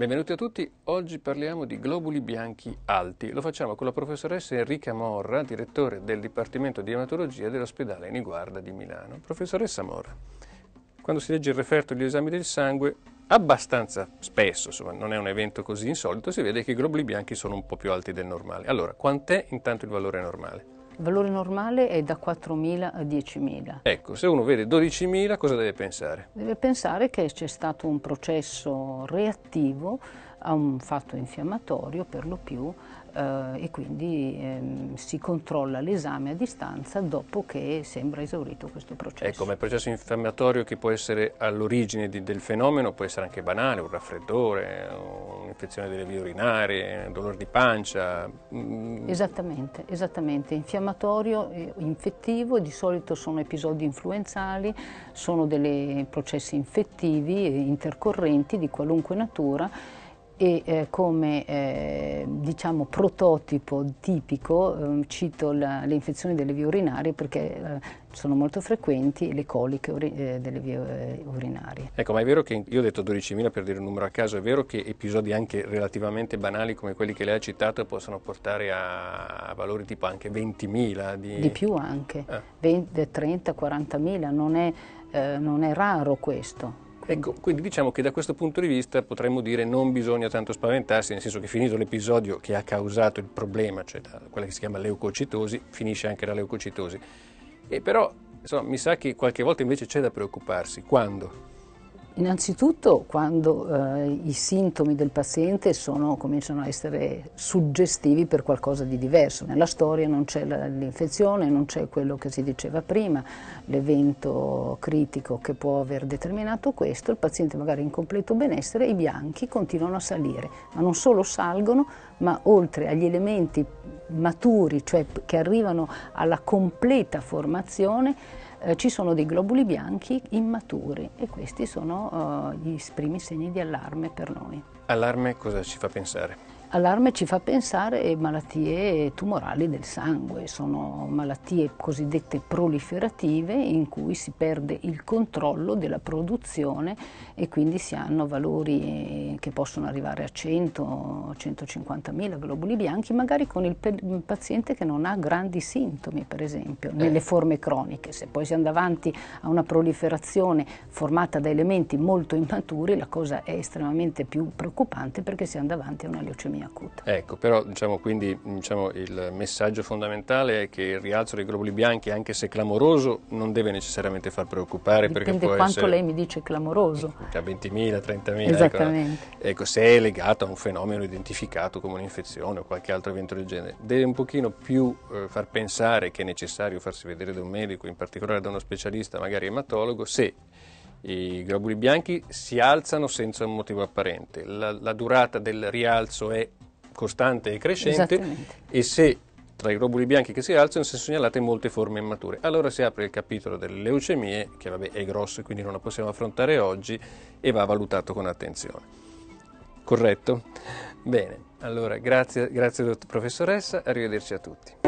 Benvenuti a tutti, oggi parliamo di globuli bianchi alti. Lo facciamo con la professoressa Enrica Morra, direttore del Dipartimento di Ematologia dell'ospedale Niguarda di Milano. Professoressa Morra, quando si legge il referto degli esami del sangue, abbastanza spesso, insomma non è un evento così insolito, si vede che i globuli bianchi sono un po' più alti del normale. Allora, quant'è intanto il valore normale? Il valore normale è da 4.000 a 10.000. Ecco, se uno vede 12.000 cosa deve pensare? Deve pensare che c'è stato un processo reattivo a un fatto infiammatorio per lo più eh, e quindi ehm, si controlla l'esame a distanza dopo che sembra esaurito questo processo. Ecco, ma il processo infiammatorio che può essere all'origine del fenomeno può essere anche banale, un raffreddore, un infezione delle vie urinarie, dolore di pancia. Mm. Esattamente, esattamente. Infiammatorio, eh, infettivo, di solito sono episodi influenzali, sono dei processi infettivi intercorrenti di qualunque natura e eh, come eh, diciamo, prototipo tipico eh, cito la, le infezioni delle vie urinarie perché eh, sono molto frequenti le coliche eh, delle vie eh, urinarie. Ecco, ma è vero che, io ho detto 12.000 per dire un numero a caso, è vero che episodi anche relativamente banali come quelli che lei ha citato possono portare a valori tipo anche 20.000? Di... di più anche, ah. 20, 30, 40.000, non, non è raro questo. Ecco, quindi diciamo che da questo punto di vista potremmo dire non bisogna tanto spaventarsi, nel senso che finito l'episodio che ha causato il problema, cioè quella che si chiama leucocitosi, finisce anche la leucocitosi. E però insomma, mi sa che qualche volta invece c'è da preoccuparsi. Quando? Innanzitutto quando eh, i sintomi del paziente sono, cominciano a essere suggestivi per qualcosa di diverso. Nella storia non c'è l'infezione, non c'è quello che si diceva prima, l'evento critico che può aver determinato questo, il paziente magari in completo benessere, i bianchi continuano a salire, ma non solo salgono, ma oltre agli elementi maturi, cioè che arrivano alla completa formazione, eh, ci sono dei globuli bianchi immaturi e questi sono eh, gli primi segni di allarme per noi. Allarme cosa ci fa pensare? Allarme ci fa pensare a malattie tumorali del sangue, sono malattie cosiddette proliferative in cui si perde il controllo della produzione e quindi si hanno valori che possono arrivare a 100, 150.000 globuli bianchi, magari con il paziente che non ha grandi sintomi, per esempio, eh. nelle forme croniche. Se poi si andava avanti a una proliferazione formata da elementi molto immaturi, la cosa è estremamente più preoccupante perché si andava avanti a una leucemia acuta. Ecco, però diciamo quindi diciamo, il messaggio fondamentale è che il rialzo dei globuli bianchi, anche se clamoroso, non deve necessariamente far preoccupare. Dipende perché può quanto essere... lei mi dice clamoroso. Cioè 20.000, 30.000. Esattamente. Ecco, no? Ecco, se è legato a un fenomeno identificato come un'infezione o qualche altro evento del genere, deve un pochino più eh, far pensare che è necessario farsi vedere da un medico, in particolare da uno specialista, magari ematologo, se i globuli bianchi si alzano senza un motivo apparente, la, la durata del rialzo è costante e crescente e se tra i globuli bianchi che si alzano si sono segnalate molte forme immature. Allora si apre il capitolo delle leucemie, che vabbè è grosso e quindi non lo possiamo affrontare oggi, e va valutato con attenzione. Corretto? Bene, allora grazie, grazie professoressa, arrivederci a tutti.